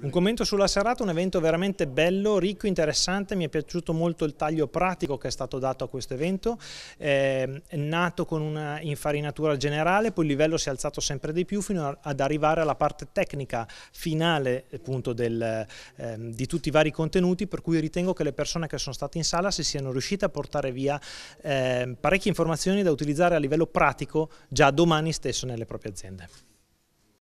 Un commento sulla serata, un evento veramente bello, ricco, interessante, mi è piaciuto molto il taglio pratico che è stato dato a questo evento, ehm, è nato con una infarinatura generale, poi il livello si è alzato sempre di più fino ad arrivare alla parte tecnica finale appunto del, eh, di tutti i vari contenuti, per cui ritengo che le persone che sono state in sala si siano riuscite a portare via eh, parecchie informazioni da utilizzare a livello pratico già domani stesso nelle proprie aziende.